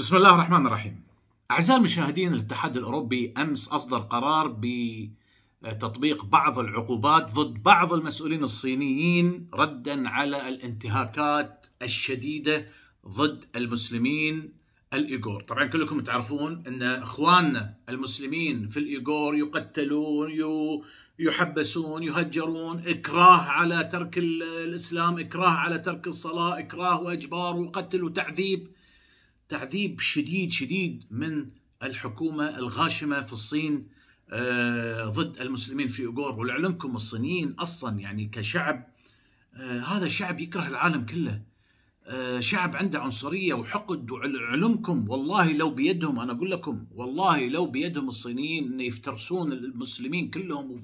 بسم الله الرحمن الرحيم. أعزائي المشاهدين الاتحاد الأوروبي أمس أصدر قرار بتطبيق بعض العقوبات ضد بعض المسؤولين الصينيين ردا على الانتهاكات الشديدة ضد المسلمين الإيغور طبعا كلكم تعرفون أن إخواننا المسلمين في الإيغور يقتلون يحبسون يهجرون إكراه على ترك الإسلام إكراه على ترك الصلاة إكراه وإجبار وقتل وتعذيب تعذيب شديد شديد من الحكومه الغاشمه في الصين آه، ضد المسلمين في اوغور ولعلمكم الصينيين اصلا يعني كشعب آه، هذا شعب يكره العالم كله آه، شعب عنده عنصريه وحقد وعلمكم والله لو بيدهم انا اقول لكم والله لو بيدهم الصينيين ان يفترسون المسلمين كلهم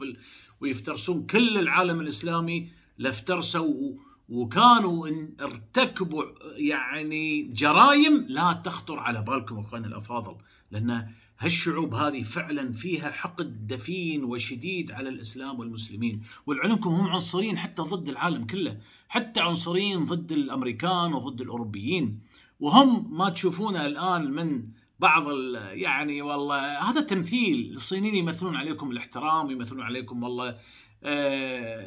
ويفترسون كل العالم الاسلامي لافترسوا وكانوا ارتكبوا يعني جرائم لا تخطر على بالكم اخواننا الافاضل لان هالشعوب هذه فعلا فيها حقد دفين وشديد على الاسلام والمسلمين، ولعلمكم هم عنصريين حتى ضد العالم كله، حتى عنصريين ضد الامريكان وضد الاوروبيين، وهم ما تشوفونه الان من بعض يعني والله هذا تمثيل الصينيين يمثلون عليكم الاحترام ويمثلون عليكم والله آه،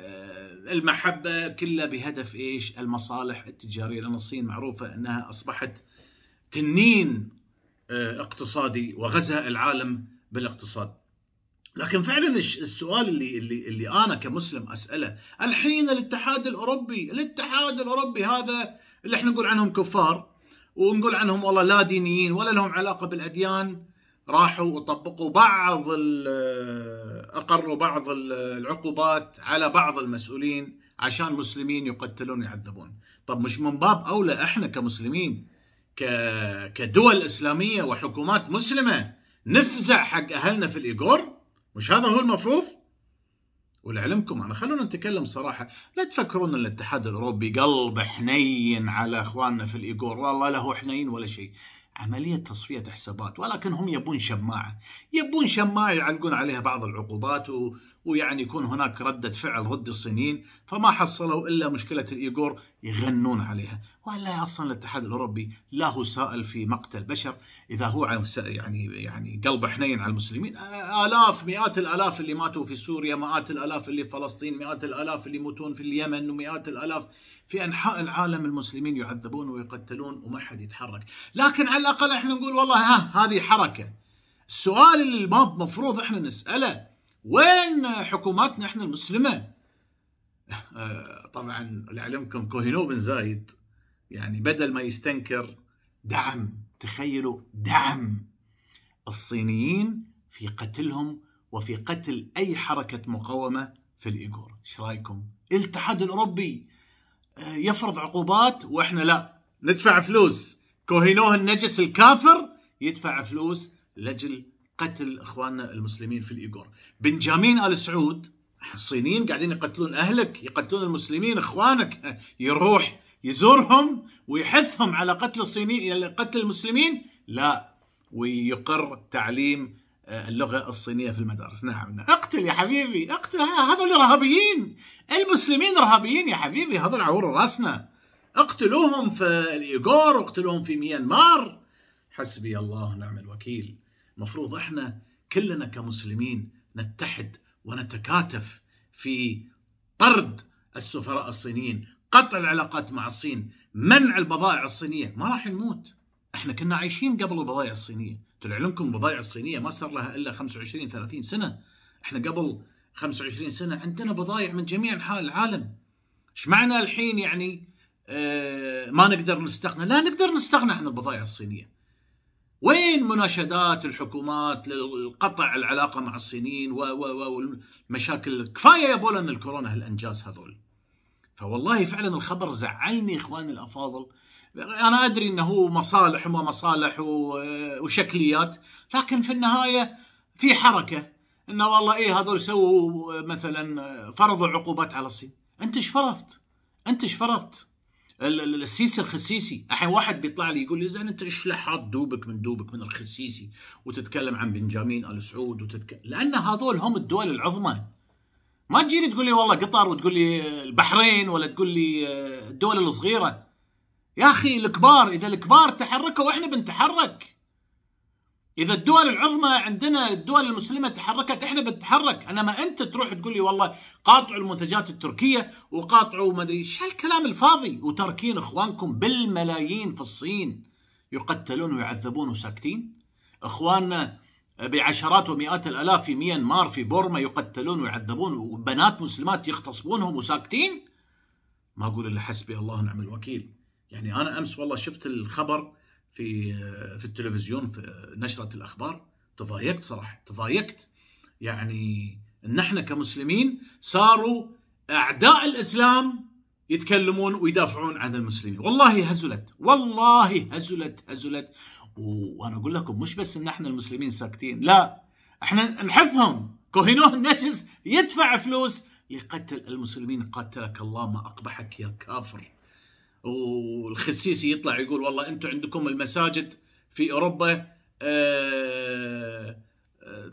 المحبة كلها بهدف إيش المصالح التجارية لأن الصين معروفة أنها أصبحت تنين آه، اقتصادي وغزا العالم بالاقتصاد لكن فعلا السؤال اللي اللي اللي انا كمسلم اساله الحين الاتحاد الاوروبي الاتحاد الاوروبي هذا اللي احنا نقول عنهم كفار ونقول عنهم والله لا دينيين ولا لهم علاقه بالاديان راحوا وطبقوا بعض اقروا بعض العقوبات على بعض المسؤولين عشان مسلمين يقتلون ويعذبون طب مش من باب اولى احنا كمسلمين كدول اسلاميه وحكومات مسلمه نفزع حق اهلنا في الايجور مش هذا هو المفروض ولعلمكم انا خلونا نتكلم صراحه لا تفكرون ان الاتحاد الاوروبي قلب حنين على اخواننا في الايجور والله لا هو حنين ولا شيء عملية تصفية حسابات ولكن هم يبون شماعة يبون شماعة يعلقون عليها بعض العقوبات ويعني يكون هناك ردة فعل ضد الصينيين فما حصلوا إلا مشكلة الإيغور يغنون عليها وإلا أصلا الاتحاد الأوروبي لا هو سائل في مقتل بشر إذا هو يعني يعني قلبه حنين على المسلمين آلاف مئات الآلاف اللي ماتوا في سوريا مئات الآلاف اللي في فلسطين مئات الآلاف اللي يموتون في اليمن ومئات الآلاف في أنحاء العالم المسلمين يعذبون ويقتلون وما حد يتحرك لكن على الأقل احنا نقول والله ها هذه حركة السؤال اللي المفروض احنا نسأله وين حكوماتنا احنا المسلمه؟ آه، طبعا لعلمكم كوهينو بن زايد يعني بدل ما يستنكر دعم تخيلوا دعم الصينيين في قتلهم وفي قتل اي حركه مقاومه في الايغور، ايش رايكم؟ الاتحاد الاوروبي آه، يفرض عقوبات واحنا لا ندفع فلوس كوهينوه النجس الكافر يدفع فلوس لاجل قتل اخواننا المسلمين في الايغور بنجامين ال سعود الصينيين قاعدين يقتلون اهلك يقتلون المسلمين اخوانك يروح يزورهم ويحثهم على قتل الصيني قتل المسلمين لا ويقر تعليم آه، اللغه الصينيه في المدارس نعم, نعم. اقتل يا حبيبي اقتل هذول رهابيين المسلمين رهابيين يا حبيبي هذول عور راسنا اقتلوهم في الايغور اقتلوهم في ميانمار حسبي الله ونعم الوكيل المفروض احنا كلنا كمسلمين نتحد ونتكاتف في طرد السفراء الصينيين قطع العلاقات مع الصين منع البضائع الصينية ما راح نموت احنا كنا عايشين قبل البضائع الصينية تلعلمكم البضائع الصينية ما صار لها إلا 25 30 سنة احنا قبل 25 سنة عندنا بضائع من جميع أنحاء العالم ايش معنى الحين يعني اه ما نقدر نستغنى لا نقدر نستغنى عن البضائع الصينية وين مناشدات الحكومات للقطع العلاقة مع الصينيين والمشاكل كفاية يا بولن الكورونا هالأنجاز هذول فوالله فعلا الخبر زعلني إخواني الأفاضل أنا أدري أنه مصالح وما مصالح وشكليات لكن في النهاية في حركة أنه والله إيه هذول سووا مثلا فرضوا عقوبات على الصين أنت ايش فرضت؟ أنت ايش فرضت؟ السيسي الخسيسي الحين واحد بيطلع لي يقول لي زين انت ايش لحاط دوبك من دوبك من الخسيسي وتتكلم عن بنجامين ال سعود وتتكلم لان هذول هم الدول العظمى ما تجيني تقول لي والله قطر وتقول لي البحرين ولا تقول لي آه، الدول الصغيره يا اخي الكبار اذا الكبار تحركوا واحنا بنتحرك اذا الدول العظمى عندنا الدول المسلمه تحركت احنا بنتحرك انما انت تروح تقول لي والله قاطعوا المنتجات التركيه وقاطعوا ما ادري ايش هالكلام الفاضي وتركين اخوانكم بالملايين في الصين يقتلون ويعذبون وساكتين اخواننا بعشرات ومئات الالاف في ميانمار في بورما يقتلون ويعذبون وبنات مسلمات يغتصبونهم وساكتين ما اقول الا حسبي الله ونعم الوكيل يعني انا امس والله شفت الخبر في في التلفزيون في نشره الاخبار تضايقت صراحه تضايقت يعني ان احنا كمسلمين صاروا اعداء الاسلام يتكلمون ويدافعون عن المسلمين والله هزلت والله هزلت هزلت وانا اقول لكم مش بس ان احنا المسلمين ساكتين لا احنا نحثهم كوهينوه النجس يدفع فلوس لقتل المسلمين قاتلك الله ما اقبحك يا كافر والخسيسي يطلع يقول والله انتم عندكم المساجد في اوروبا آه، آه،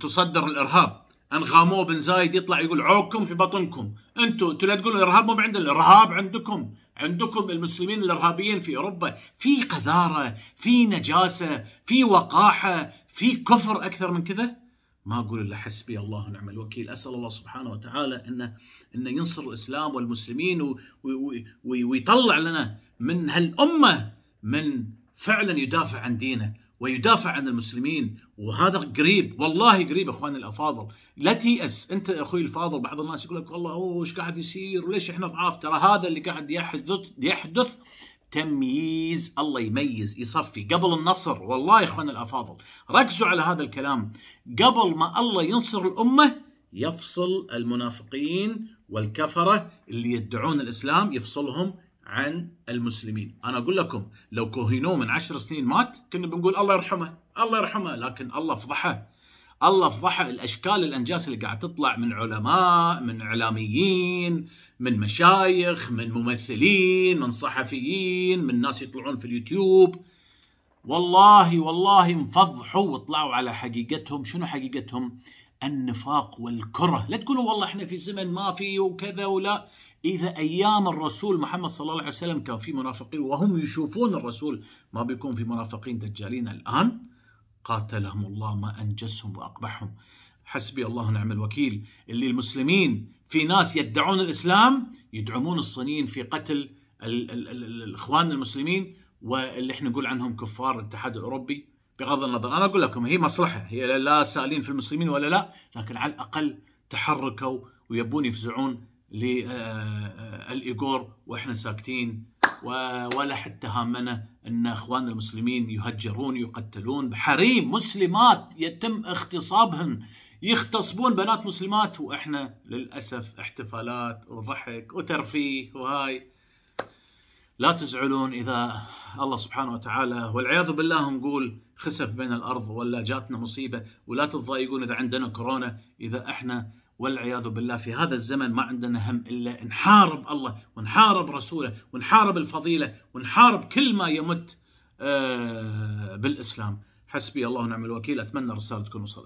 تصدر الارهاب انغامو بن زايد يطلع يقول عوكم في بطنكم انتم انتم لا تقولوا الارهاب مو عندنا الارهاب عندكم عندكم المسلمين الارهابيين في اوروبا في قذاره في نجاسه في وقاحه في كفر اكثر من كذا ما اقول الا حسبي الله ونعم الوكيل اسال الله سبحانه وتعالى انه انه ينصر الاسلام والمسلمين ويطلع لنا من هالامه من فعلا يدافع عن دينه ويدافع عن المسلمين وهذا قريب والله قريب اخواني الافاضل لا تيأس انت اخوي الفاضل بعض الناس يقول لك والله اوه ايش قاعد يصير وليش احنا ضعاف ترى هذا اللي قاعد يحدث يحدث تمييز الله يميز يصفي قبل النصر والله يا اخوان الافاضل ركزوا على هذا الكلام قبل ما الله ينصر الامه يفصل المنافقين والكفره اللي يدعون الاسلام يفصلهم عن المسلمين انا اقول لكم لو كوهينو من عشر سنين مات كنا بنقول الله يرحمه الله يرحمه لكن الله فضحه الله فضحها الاشكال الانجاس اللي قاعد تطلع من علماء من اعلاميين من مشايخ من ممثلين من صحفيين من ناس يطلعون في اليوتيوب والله والله انفضحوا وطلعوا على حقيقتهم شنو حقيقتهم النفاق والكره لا تقولوا والله احنا في زمن ما في وكذا ولا اذا ايام الرسول محمد صلى الله عليه وسلم كان في منافقين وهم يشوفون الرسول ما بيكون في منافقين دجالين الان قاتلهم الله ما أنجزهم وأقبحهم حسبي الله ونعم الوكيل اللي المسلمين في ناس يدعون الإسلام يدعمون الصينيين في قتل الإخوان المسلمين واللي احنا نقول عنهم كفار الاتحاد الأوروبي بغض النظر أنا أقول لكم هي مصلحة هي لا سالين في المسلمين ولا لا لكن على الأقل تحركوا ويبون يفزعون للإيغور آه، آه، وإحنا ساكتين ولا حتى هامنا ان اخواننا المسلمين يهجرون يقتلون بحريم مسلمات يتم اغتصابهن يغتصبون بنات مسلمات واحنا للاسف احتفالات وضحك وترفيه وهاي لا تزعلون اذا الله سبحانه وتعالى والعياذ بالله نقول خسف بين الارض ولا جاتنا مصيبه ولا تتضايقون اذا عندنا كورونا اذا احنا والعياذ بالله في هذا الزمن ما عندنا هم الا نحارب الله ونحارب رسوله ونحارب الفضيله ونحارب كل ما يمت آه، بالاسلام حسبي الله ونعم الوكيل اتمنى رسالتكم وصلت